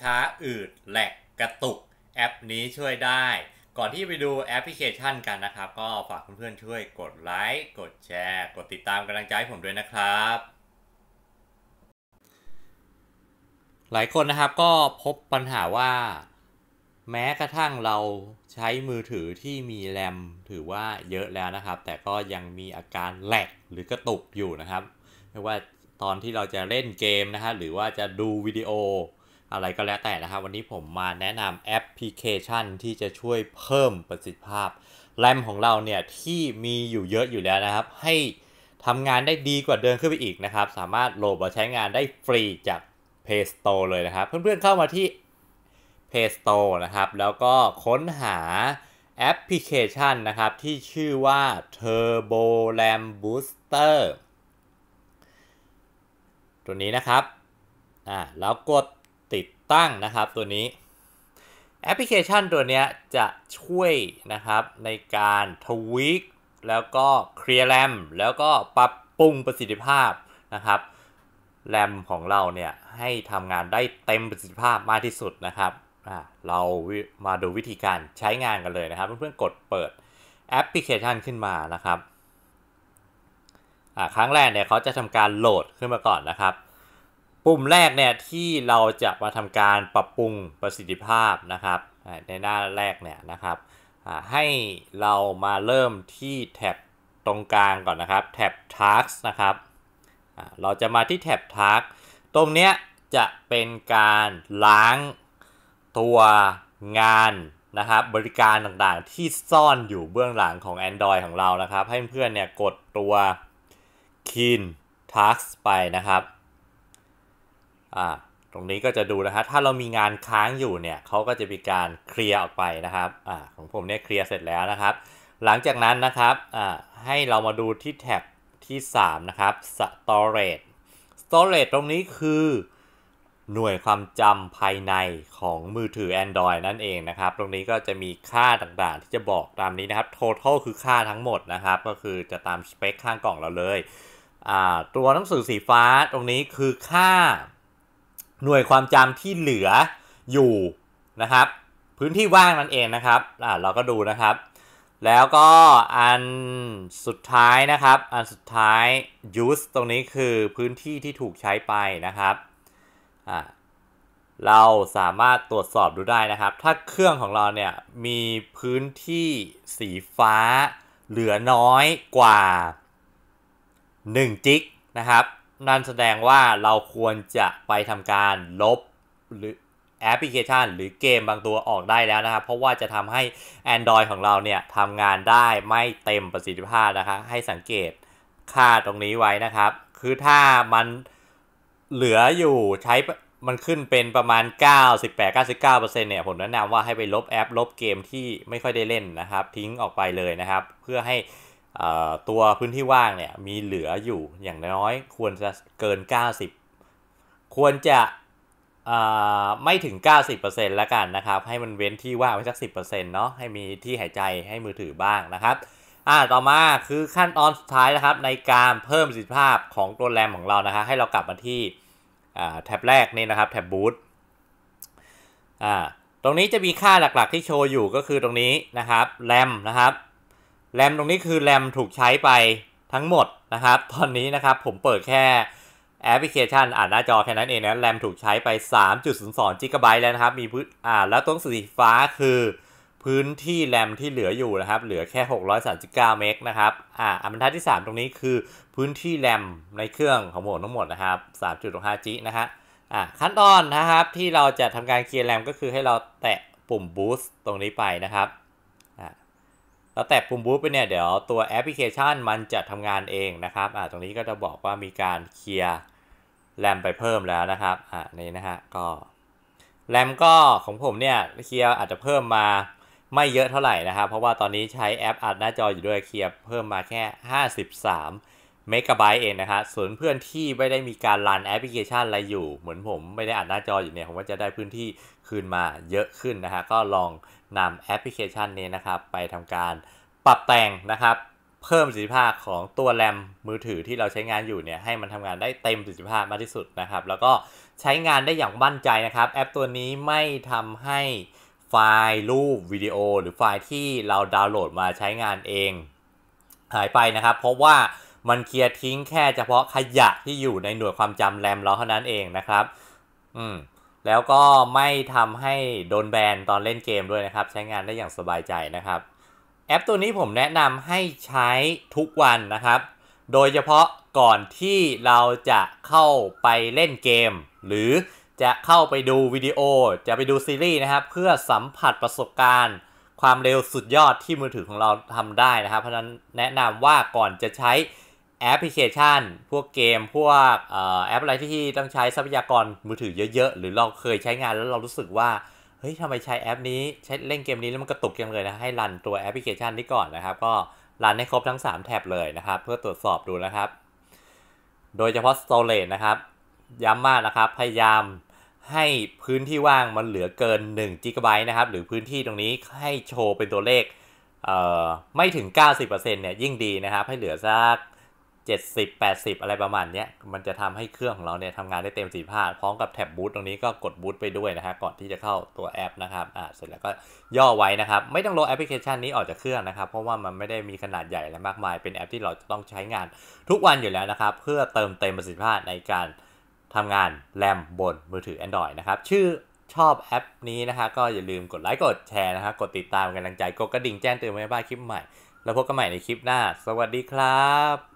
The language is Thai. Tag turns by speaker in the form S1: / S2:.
S1: ช้าอืดแหลกกระตุกแอปนี้ช่วยได้ ก่อนที่ไปดูแอปพลิเคชันกันนะครับ ก็ฝากเพื่อนๆช่วยกดไลค์กดแชร์กดติดตามกำลังใจผมด้วยนะครับ หลายคนนะครับก็พบปัญหาว่า แม้กระทั่งเราใช้มือถือที่มีแรมถือว่าเยอะแล้วนะครับ แต่ก็ยังมีอาการแหลกหรือกระตุกอยู่นะครับไม่ว่าตอนที่เราจะเล่นเกมนะฮะหรือว่าจะดูวิดีโออะไรก็แล้วแต่นะครับวันนี้ผมมาแนะนำแอปพลิเคชันที่จะช่วยเพิ่มประสิทธิภาพ แรมของเราเนี่ยที่มีอยู่เยอะอยู่แล้วนะครับ ให้ทำงานได้ดีกว่าเดิมขึ้นไปอีกนะครับ สามารถโหลดมาใช้งานได้ฟรีจาก Play Store เลยนะครับ เพื่อนๆเข้ามาที่ Play Store นะครับ แล้วก็ค้นหาแอปพลิเคชันนะครับที่ชื่อว่า Turbo RAM Booster ตัวนี้นะครับอ่าแล้วกดตั้งนะครับตัวนี้แอปพลิเคชันตัวนี้จะช่วยนะครับในการทวีคแล้วก็เคลียร์แรมแล้วก็ปรับปรุงประสิทธิภาพนะครับแรมของเราเนี่ย ให้ทำงานได้เต็มประสิทธิภาพมากที่สุดนะครับเรามาดูวิธีการใช้งานกันเลยนะครับ เพื่อนๆกดเปิดแอปพลิเคชันขึ้นมานะครับครั้งแรกเนี่ยเขาจะทำการโหลดขึ้นมาก่อนนะครับปุ่มแรกเนี่ยที่เราจะมาทำการปรับปรุงประสิทธิภาพนะครับ ในหน้าแรกเนี่ยนะครับให้เรามาเริ่มที่แท็บตรงกลางก่อนนะครับแท็บ Task นะครับเราจะมาที่แท็บ Task ตรงเนี้ยจะเป็นการล้างตัวงานนะครับ บริการต่างๆที่ซ่อนอยู่เบื้องหลังของ Android ของเรานะครับ ให้เพื่อนเนี่ยกดตัว Clean Task ไปนะครับอ่าตรงนี้ก็จะดูนะฮะถ้าเรามีงานค้างอยู่เนี่ยเขาก็จะมีการเคลียร์ออกไปนะครับอ่าของผมเนี่ยเคลียร์เสร็จแล้วนะครับ หลังจากนั้นนะครับอ่าให้เรามาดูที่แท็บที่3นะครับ storage storage ตรงนี้คือ หน่วยความจำภายในของมือถือ Android นั่นเองนะครับ ตรงนี้ก็จะมีค่าต่างๆ ที่จะบอกตามนี้นะครับ total คือค่าทั้งหมดนะครับ ก็คือจะตามสเปคข้างกล่องเราเลยตัวหนังสือสีฟ้าตรงนี้คือค่าหน่วยความจำที่เหลืออยู่นะครับ พื้นที่ว่างนั่นเองนะครับอ่าเราก็ดูนะครับ แล้วก็อันสุดท้ายนะครับ อันสุดท้าย use ตรงนี้คือพื้นที่ที่ถูกใช้ไปนะครับอ่าเราสามารถตรวจสอบดูได้นะครับ ถ้าเครื่องของเราเนี่ยมีพื้นที่สีฟ้าเหลือน้อยกว่า1จิกนะครับนั่นแสดงว่าเราควรจะไปทำการลบหรือแอปพลิเคชัน หรือเกมบางตัวออกได้แล้วนะครับ เพราะว่าจะทำให้ Android ของเราเนี่ยทำงานได้ไม่เต็มประสิทธิภาพนะคะ ให้สังเกตค่าตรงนี้ไว้นะครับ คือถ้ามันเหลืออยู่ใช้มันขึ้นเป็นประมาณ 98-99%เนี่ย ผมแนะนำว่าให้ไปลบแอปลบเกมที่ไม่ค่อยได้เล่นนะครับ ทิ้งออกไปเลยนะครับ เพื่อให้ตัวพื้นที่ว่างเนี่ยมีเหลืออยู่อย่างน้อย ควรจะเกิน 90 ควรจะไม่ถึง 90%แล้วกันนะครับ ให้มันเว้นที่ว่างไว้สัก 10%เนาะให้มีที่หายใจให้มือถือบ้างนะครับอ่าต่อมาคือขั้นตอนสุดท้ายนะครับในการเพิ่มประสิทธิภาพของตัวแรมของเรานะครับให้เรากลับมาที่แท็บแรกนี่นะครับ แท็บบูตอ่าตรงนี้จะมีค่าหลักๆที่โชว์อยู่ก็คือตรงนี้นะครับแรมนะครับแรมตรงนี้คือแรมถูกใช้ไปทั้งหมดนะครับ ตอนนี้นะครับ ผมเปิดแค่แอปพลิเคชันอ่านหน้าจอแค่นั้นเองนะ แรมถูกใช้ไป3.02 g b แล้วนะครับ มีพื้นอ่าแล้วตรงสีฟ้าคือพื้นที่แรม ที่เหลืออยู่นะครับ เหลือแค่ 639เมกนะครับ อ่าบรรทัดที่ 3 ตรงนี้คือพื้นที่แรมในเครื่องของผมทั้งหมดนะครับ3.65 g นะฮะ อ่า ขั้นตอนนะครับที่เราจะทำการเคลียร์แรมก็คือให้เราแตะปุ่มบูสต์ตรงนี้ไปนะครับแล้วแตะปุ่มบูตไปเนี่ยเดี๋ยวตัวแอปพลิเคชันมันจะทำงานเองนะครับอ่าตรงนี้ก็จะบอกว่ามีการเคลียร์แรมไปเพิ่มแล้วนะครับอ่านี่นะฮะก็แรมก็ของผมเนี่ยเคลียร์อาจจะเพิ่มมาไม่เยอะเท่าไหร่นะครับเพราะว่าตอนนี้ใช้แอปอัดหน้าจออยู่ด้วยเคลียร์เพิ่มมาแค่ 53เมกะไบต์เองนะฮะส่วนเพื่อนที่ไม่ได้มีการรันแอปพลิเคชันอะไรอยู่ เหมือนผมไม่ได้อ่านหน้าจออยู่เนี่ยผมก็จะได้พื้นที่คืนมาเยอะขึ้นนะฮะก็ลองนำแอปพลิเคชันนี้นะครับ ไปทำการปรับแต่งนะครับเพิ่มประสิทธิภาพของตัวแรมมือถือที่เราใช้งานอยู่เนี่ยให้มันทำงานได้เต็มประสิทธิภาพมากที่สุดนะครับ แล้วก็ใช้งานได้อย่างมั่นใจนะครับ แอปตัวนี้ไม่ทำให้ไฟล์ รูปวิดีโอ หรือไฟล์ที่เราดาวน์โหลดมาใช้งานเองหายไปนะครับ เพราะว่ามันเคลียร์ทิ้งแค่เฉพาะขยะที่อยู่ในหน่วยความจำแรมเราเท่านั้นเองนะครับ อืม แล้วก็ไม่ทำให้โดนแบนตอนเล่นเกมด้วยนะครับ ใช้งานได้อย่างสบายใจนะครับ แอปตัวนี้ผมแนะนำให้ใช้ทุกวันนะครับ โดยเฉพาะก่อนที่เราจะเข้าไปเล่นเกม หรือจะเข้าไปดูวิดีโอ จะไปดูซีรีส์นะครับ เพื่อสัมผัสประสบการณ์ ความเร็วสุดยอดที่มือถือของเราทำได้นะครับ เพราะนั้นแนะนำว่าก่อนจะใช้แอปพลิเคชันพวกเกม พวกแอปอะไรที่ต้องใช้ทรัพยากรมือถือเยอะๆ หรือเราเคยใช้งานแล้วเรารู้สึกว่า เฮ้ยทำไมใช้แอปนี้ใช้เล่นเกมนี้แล้วมันกระตุกยังเลยนะ ให้รันตัวแอปพลิเคชันนี้ก่อนนะครับ ก็รันให้ครบทั้ง 3 แท็บเลยนะครับ เพื่อตรวจสอบดูนะครับ โดยเฉพาะ storage นะครับ ย้ำมากนะครับ พยายามให้พื้นที่ว่างมันเหลือเกิน1 g b นะครับ หรือพื้นที่ตรงนี้ให้โชว์เป็นตัวเลขไม่ถึง90%เนี่ยยิ่งดีนะครับ ให้เหลือสัก70 80 อะไรประมาณนี้มันจะทำให้เครื่องของเราเนี่ยทำงานได้เต็มสีภาพ พร้อมกับแท็บบูตตรงนี้ก็กดบูตไปด้วยนะฮะก่อนที่จะเข้าตัวแอปนะครับอ่าเสร็จแล้วก็ย่อไว้นะครับ ไม่ต้องโหลดแอปพลิเคชันนี้ออกจากเครื่องนะครับ เพราะว่ามันไม่ได้มีขนาดใหญ่และมากมาย เป็นแอปที่เราจะต้องใช้งานทุกวันอยู่แล้วนะครับ เพื่อเติมเต็มประสิทธิภาพในการทำงานแรมบนมือถือ Android นะครับชื่อชอบแอปนี้นะคะ ก็อย่าลืมกดไลค์กดแชร์นะครับกดติดตามกัำลังใจกดกระดิ่งแจ้งเตือนไว้บ้างคลิปใหม่แล้วพบกันใหม่ในคลิปหน้า สวัสดีครับ